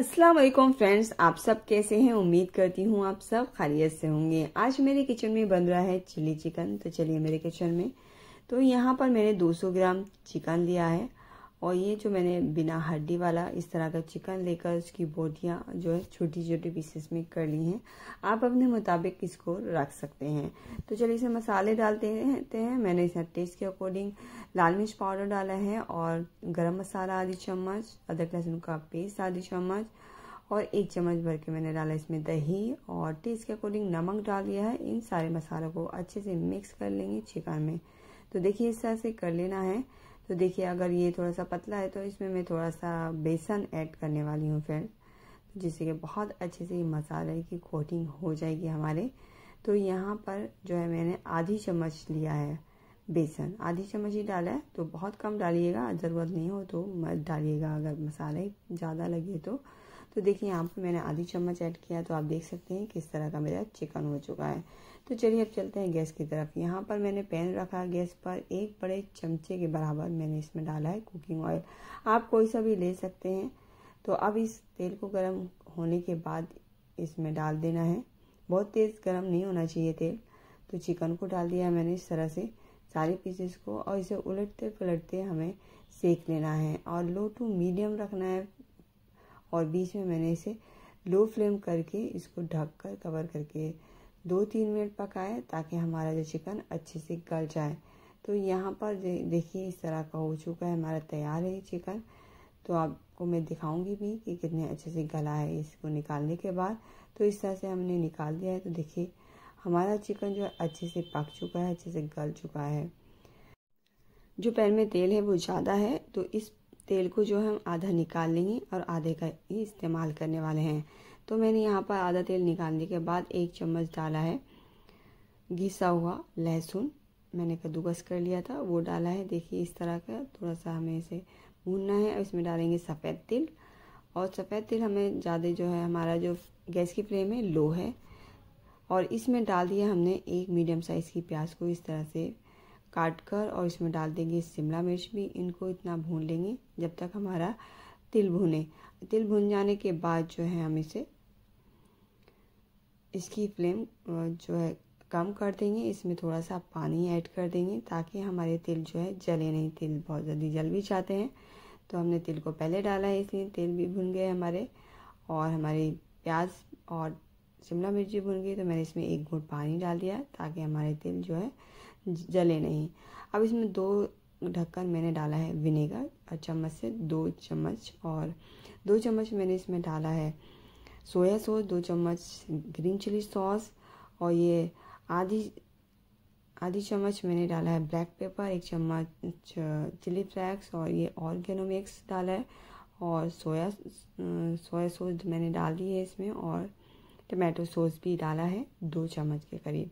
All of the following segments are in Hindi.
अस्सलाम वालेकुम फ्रेंड्स आप सब कैसे हैं उम्मीद करती हूँ आप सब खालियत से होंगे आज मेरे किचन में बन रहा है चिली चिकन तो चलिए मेरे किचन में तो यहाँ पर मैंने 200 ग्राम चिकन लिया है और ये जो मैंने बिना हड्डी वाला इस तरह का चिकन लेकर उसकी बोटियाँ जो है छोटी छोटी पीसेस में कर ली हैं आप अपने मुताबिक इसको रख सकते हैं तो चलिए इसे मसाले डालते रहते हैं मैंने इसे टेस्ट के अकॉर्डिंग लाल मिर्च पाउडर डाला है और गरम मसाला आधी चम्मच अदरक लहसुन का पेस्ट आधी चम्मच और एक चम्मच भर के मैंने डाला इसमें दही और टेस्ट के अकॉर्डिंग नमक डाल दिया है इन सारे मसालों को अच्छे से मिक्स कर लेंगे चिकन में तो देखिए इस तरह से कर लेना है तो देखिए अगर ये थोड़ा सा पतला है तो इसमें मैं थोड़ा सा बेसन ऐड करने वाली हूँ फ्रेंड जिससे कि बहुत अच्छे से मसाले की कोटिंग हो जाएगी हमारे तो यहाँ पर जो है मैंने आधी चम्मच लिया है बेसन आधी चम्मच ही डाला है तो बहुत कम डालिएगा ज़रूरत नहीं हो तो मत डालिएगा अगर मसाले ज़्यादा लगे तो तो देखिए यहाँ पर मैंने आधी चम्मच ऐड किया तो आप देख सकते हैं किस तरह का मेरा चिकन हो चुका है तो चलिए अब चलते हैं गैस की तरफ यहाँ पर मैंने पैन रखा गैस पर एक बड़े चमचे के बराबर मैंने इसमें डाला है कुकिंग ऑयल आप कोई सा भी ले सकते हैं तो अब इस तेल को गर्म होने के बाद इसमें डाल देना है बहुत तेज़ गर्म नहीं होना चाहिए तेल तो चिकन को डाल दिया मैंने इस तरह से सारे पीसेस को और इसे उलटते पलटते हमें सेक लेना है और लो टू मीडियम रखना है और बीच में मैंने इसे लो फ्लेम करके इसको ढक कर कवर करके दो तीन मिनट पकाया ताकि हमारा जो चिकन अच्छे से गल जाए तो यहाँ पर देखिए इस तरह का हो चुका है हमारा तैयार है चिकन तो आपको मैं दिखाऊंगी भी कि कितने अच्छे से गला है इसको निकालने के बाद तो इस तरह से हमने निकाल दिया है तो देखिए हमारा चिकन जो है अच्छे से पक चुका है अच्छे से गल चुका है जो पैन में तेल है वो ज़्यादा है तो इस तेल को जो हम आधा निकाल लेंगे और आधे का ही इस्तेमाल करने वाले हैं तो मैंने यहाँ पर आधा तेल निकालने के बाद एक चम्मच डाला है घिसा हुआ लहसुन मैंने कद्दूकस कर लिया था वो डाला है देखिए इस तरह का थोड़ा सा हमें इसे भूनना है और इसमें डालेंगे सफ़ेद तिल और सफ़ेद तिल हमें ज़्यादा जो है हमारा जो गैस की फ्लेम है लो है और इसमें डाल दिया हमने एक मीडियम साइज़ की प्याज को इस तरह से काट कर और इसमें डाल देंगे शिमला मिर्च भी इनको इतना भून लेंगे जब तक हमारा तिल भुने तिल भुन जाने के बाद जो है हम इसे इसकी फ्लेम जो है कम कर देंगे इसमें थोड़ा सा पानी ऐड कर देंगे ताकि हमारे तिल जो है जले नहीं तिल बहुत जल्दी जल भी जाते हैं तो हमने तिल को पहले डाला है इसलिए तिल भी भुन गए हमारे और हमारी प्याज और शिमला मिर्ची भुन गई तो मैंने इसमें एक घूट पानी डाल दिया ताकि हमारे तिल जो है जले नहीं अब इसमें दो ढक्कन मैंने डाला है विनेगर चम्मच से दो चम्मच और दो चम्मच मैंने इसमें डाला है सोया सॉस दो चम्मच ग्रीन चिली सॉस और ये आधी आधी चम्मच मैंने डाला है ब्लैक पेपर एक चम्मच चिली फ्लैक्स और ये ऑर्गेनो मिक्स डाला है और सोया सोया सॉस मैंने डाल दी है इसमें और टमाटो सॉस भी डाला है दो चम्मच के करीब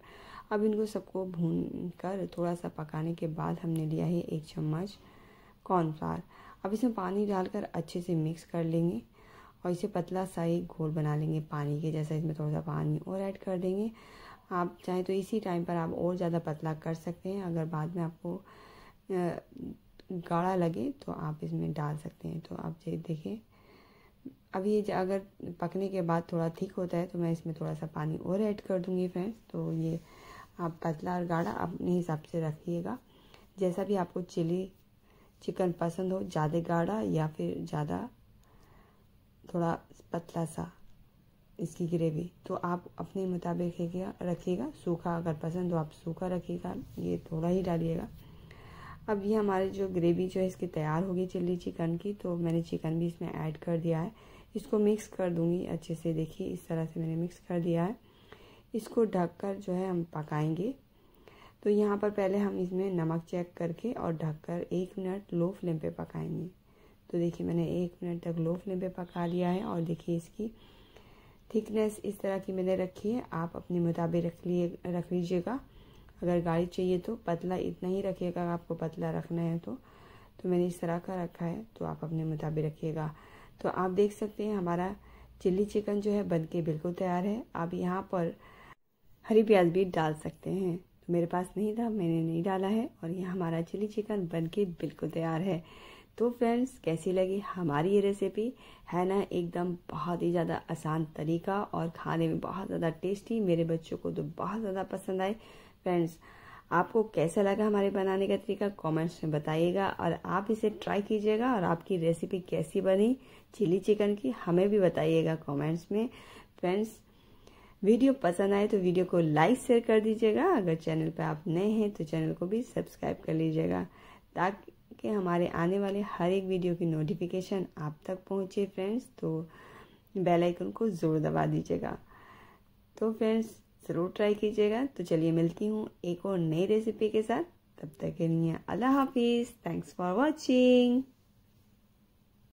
अब इनको सबको भून कर थोड़ा सा पकाने के बाद हमने लिया है एक चम्मच कॉर्नफ्लावर अब इसमें पानी डालकर अच्छे से मिक्स कर लेंगे और इसे पतला सा एक घोल बना लेंगे पानी के जैसा इसमें थोड़ा सा पानी और ऐड कर देंगे आप चाहें तो इसी टाइम पर आप और ज़्यादा पतला कर सकते हैं अगर बाद में आपको गाढ़ा लगे तो आप इसमें डाल सकते हैं तो आप देखें अब ये अगर पकने के बाद थोड़ा ठीक होता है तो मैं इसमें थोड़ा सा पानी और ऐड कर दूंगी फ्रेंड्स तो ये आप पतला और गाढ़ा अपने हिसाब से रखिएगा जैसा भी आपको चिली चिकन पसंद हो ज़्यादा गाढ़ा या फिर ज़्यादा थोड़ा पतला सा इसकी ग्रेवी तो आप अपने मुताबिक रखिएगा सूखा अगर पसंद हो आप सूखा रखिएगा ये थोड़ा ही डालिएगा अब ये हमारे जो ग्रेवी जो है इसकी तैयार होगी चिल्ली चिकन की तो मैंने चिकन भी इसमें ऐड कर दिया है इसको मिक्स कर दूंगी अच्छे से देखिए इस तरह से मैंने मिक्स कर दिया है इसको ढककर जो है हम पकाएंगे तो यहाँ पर पहले हम इसमें नमक चेक करके और ढककर एक मिनट लो फ्लेम पे पकाएंगे तो देखिए मैंने एक मिनट तक लो फ्लेम पे पका लिया है और देखिए इसकी थिकनेस इस तरह की मैंने रखी है आप अपने मुताबिक रख लिए रख लीजिएगा अगर गाड़ी चाहिए तो पतला इतना ही रखिएगा आपको पतला रखना है तो तो मैंने इस तरह का रखा है तो आप अपने मुताबिक रखिएगा तो आप देख सकते हैं हमारा चिल्ली चिकन जो है बन के बिल्कुल तैयार है आप यहाँ पर हरी प्याज भी डाल सकते हैं तो मेरे पास नहीं था मैंने नहीं डाला है और यह हमारा चिली चिकन बन के बिल्कुल तैयार है तो फ्रेंड्स कैसी लगी हमारी ये रेसिपी है ना एकदम बहुत ही ज़्यादा आसान तरीका और खाने में बहुत ज़्यादा टेस्टी मेरे बच्चों को तो बहुत ज़्यादा पसंद आए फ्रेंड्स आपको कैसा लगा हमारे बनाने का तरीका कमेंट्स में बताइएगा और आप इसे ट्राई कीजिएगा और आपकी रेसिपी कैसी बनी चिली चिकन की हमें भी बताइएगा कमेंट्स में फ्रेंड्स वीडियो पसंद आए तो वीडियो को लाइक शेयर कर दीजिएगा अगर चैनल पर आप नए हैं तो चैनल को भी सब्सक्राइब कर लीजिएगा ताकि हमारे आने वाले हर एक वीडियो की नोटिफिकेशन आप तक पहुंचे फ्रेंड्स तो बेल आइकन को ज़रूर दबा दीजिएगा तो फ्रेंड्स ज़रूर ट्राई कीजिएगा तो चलिए मिलती हूँ एक और नई रेसिपी के साथ तब तक के लिए अल्लाह हाफिज़ थैंक्स फॉर वॉचिंग